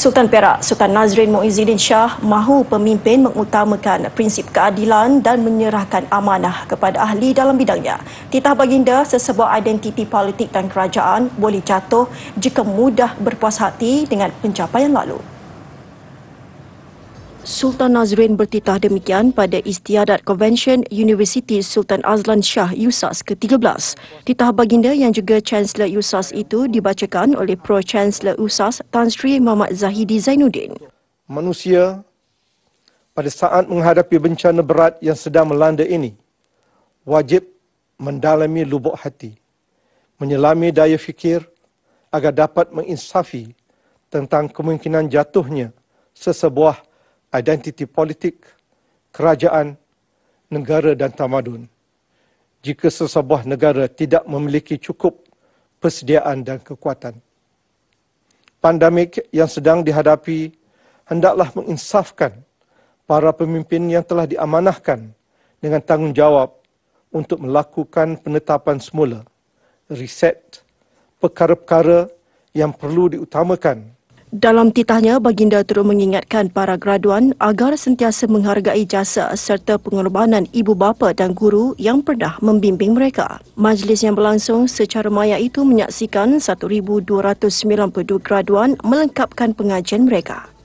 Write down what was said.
Sultan Perak, Sultan Nazrin Muizzuddin Shah mahu pemimpin mengutamakan prinsip keadilan dan menyerahkan amanah kepada ahli dalam bidangnya. Titah baginda, sesebuah identiti politik dan kerajaan boleh jatuh jika mudah berpuas hati dengan pencapaian lalu. Sultan Nazrin bertitah demikian pada Istiadat Convention University Sultan Azlan Shah USAS ke-13. Titah baginda yang juga Chancellor USAS itu dibacakan oleh Pro-Chancellor USAS Tan Sri Muhammad Zahidi Zainuddin. Manusia pada saat menghadapi bencana berat yang sedang melanda ini, wajib mendalami lubuk hati, menyelami daya fikir agar dapat menginsafi tentang kemungkinan jatuhnya sesebuah identiti politik, kerajaan, negara dan tamadun. Jika sesebuah negara tidak memiliki cukup persediaan dan kekuatan. Pandemik yang sedang dihadapi hendaklah menginsafkan para pemimpin yang telah diamanahkan dengan tanggungjawab untuk melakukan penetapan semula, riset, perkara-perkara yang perlu diutamakan dalam titahnya, Baginda turut mengingatkan para graduan agar sentiasa menghargai jasa serta pengorbanan ibu bapa dan guru yang pernah membimbing mereka. Majlis yang berlangsung secara maya itu menyaksikan 1,292 graduan melengkapkan pengajian mereka.